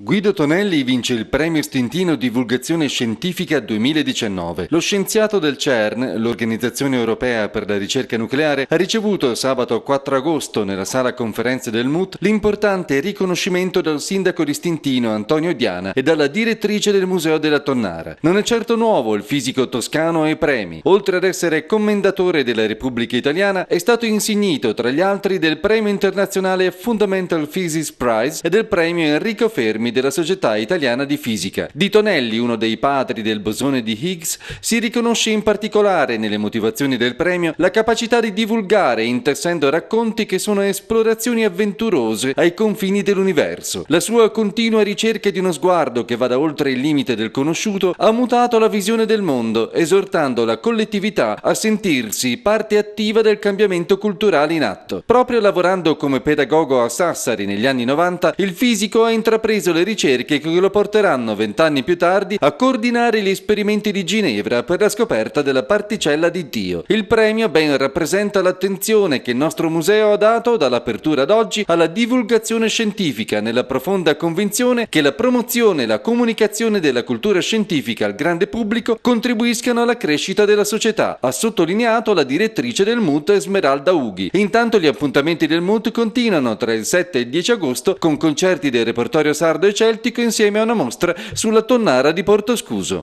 Guido Tonelli vince il premio Stintino Divulgazione Scientifica 2019. Lo scienziato del CERN, l'Organizzazione Europea per la Ricerca Nucleare, ha ricevuto sabato 4 agosto nella sala conferenze del MUT l'importante riconoscimento dal sindaco di Stintino Antonio Diana e dalla direttrice del Museo della Tonnara. Non è certo nuovo il fisico toscano ai premi. Oltre ad essere commendatore della Repubblica Italiana, è stato insignito tra gli altri del premio internazionale Fundamental Physics Prize e del premio Enrico Fermi membri della Società Italiana di Fisica. Di Tonelli, uno dei padri del bosone di Higgs, si riconosce in particolare nelle motivazioni del premio la capacità di divulgare intersendo racconti che sono esplorazioni avventurose ai confini dell'universo. La sua continua ricerca di uno sguardo che vada oltre il limite del conosciuto ha mutato la visione del mondo, esortando la collettività a sentirsi parte attiva del cambiamento culturale in atto. Proprio lavorando come pedagogo a Sassari negli anni 90, il fisico ha intrapreso le le ricerche che lo porteranno vent'anni più tardi a coordinare gli esperimenti di Ginevra per la scoperta della particella di Dio. Il premio ben rappresenta l'attenzione che il nostro museo ha dato dall'apertura ad oggi alla divulgazione scientifica nella profonda convinzione che la promozione e la comunicazione della cultura scientifica al grande pubblico contribuiscano alla crescita della società, ha sottolineato la direttrice del MUT Esmeralda Ughi. Intanto gli appuntamenti del MUT continuano tra il 7 e il 10 agosto con concerti del repertorio sardo Celtico insieme a una mostra sulla tonnara di Porto Scuso.